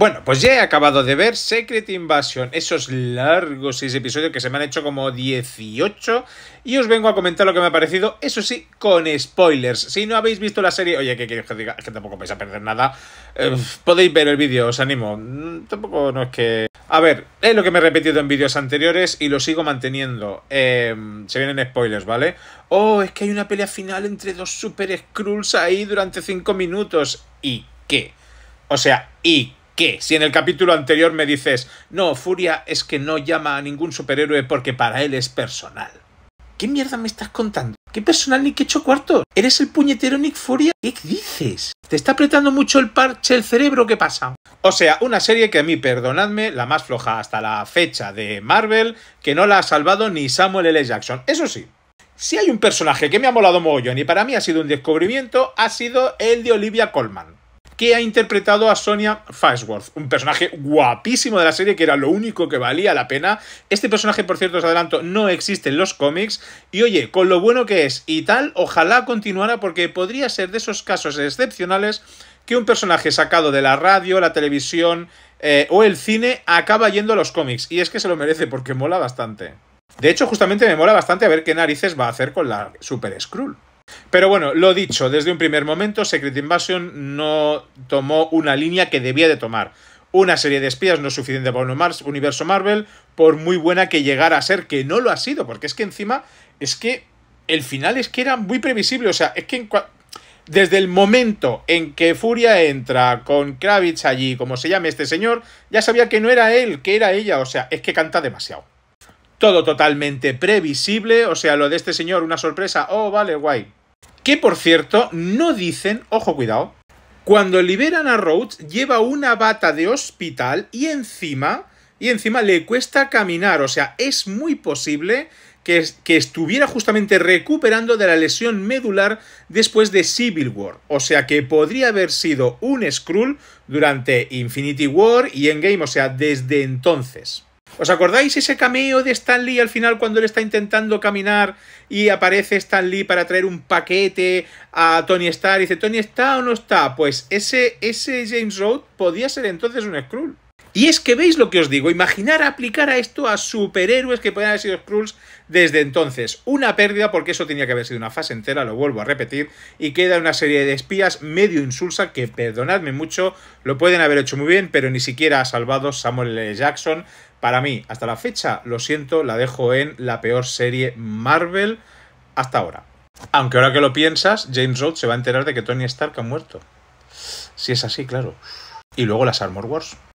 Bueno, pues ya he acabado de ver Secret Invasion, esos largos seis episodios que se me han hecho como 18, y os vengo a comentar lo que me ha parecido, eso sí, con spoilers. Si no habéis visto la serie, oye, que queréis que diga, que tampoco vais a perder nada, eh, podéis ver el vídeo, os animo. Mm, tampoco no es que... A ver, es lo que me he repetido en vídeos anteriores y lo sigo manteniendo. Em, se vienen spoilers, ¿vale? Oh, es que hay una pelea final entre dos super Skrulls ahí durante 5 minutos. ¿Y qué? O sea, ¿y qué? Si en el capítulo anterior me dices, no, Furia es que no llama a ningún superhéroe porque para él es personal. ¿Qué mierda me estás contando? ¿Qué personal ni qué hecho cuarto? ¿Eres el puñetero Nick Furia? ¿Qué dices? ¿Te está apretando mucho el parche el cerebro? ¿Qué pasa? O sea, una serie que a mí, perdonadme, la más floja hasta la fecha de Marvel, que no la ha salvado ni Samuel L. Jackson. Eso sí, si hay un personaje que me ha molado mogollón y para mí ha sido un descubrimiento, ha sido el de Olivia Colman que ha interpretado a Sonia Fisworth, un personaje guapísimo de la serie que era lo único que valía la pena. Este personaje, por cierto, os adelanto, no existe en los cómics. Y oye, con lo bueno que es y tal, ojalá continuara porque podría ser de esos casos excepcionales que un personaje sacado de la radio, la televisión eh, o el cine acaba yendo a los cómics. Y es que se lo merece porque mola bastante. De hecho, justamente me mola bastante a ver qué narices va a hacer con la Super Skrull. Pero bueno, lo dicho, desde un primer momento Secret Invasion no tomó una línea que debía de tomar. Una serie de espías no es suficiente para un universo Marvel, por muy buena que llegara a ser, que no lo ha sido, porque es que encima es que el final es que era muy previsible, o sea, es que desde el momento en que Furia entra con Kravitz allí, como se llame este señor, ya sabía que no era él, que era ella, o sea, es que canta demasiado. Todo totalmente previsible, o sea, lo de este señor, una sorpresa, oh, vale, guay, que por cierto, no dicen, ojo cuidado, cuando liberan a Rhodes lleva una bata de hospital y encima, y encima le cuesta caminar, o sea, es muy posible que, que, estuviera justamente recuperando de la lesión medular después de Civil War. O sea que podría haber sido un Skrull durante Infinity War y Endgame, o sea, desde entonces. ¿Os acordáis ese cameo de Stan Lee al final cuando él está intentando caminar y aparece Stan Lee para traer un paquete a Tony Stark y dice, ¿Tony está o no está? Pues ese, ese James Road podía ser entonces un Skrull. Y es que veis lo que os digo, imaginar aplicar a esto a superhéroes que pueden haber sido Skrulls desde entonces. Una pérdida porque eso tenía que haber sido una fase entera, lo vuelvo a repetir, y queda una serie de espías medio insulsa que, perdonadme mucho, lo pueden haber hecho muy bien, pero ni siquiera ha salvado Samuel L. Jackson. Para mí, hasta la fecha, lo siento, la dejo en la peor serie Marvel hasta ahora. Aunque ahora que lo piensas, James Rhodes se va a enterar de que Tony Stark ha muerto. Si es así, claro. Y luego las Armor Wars.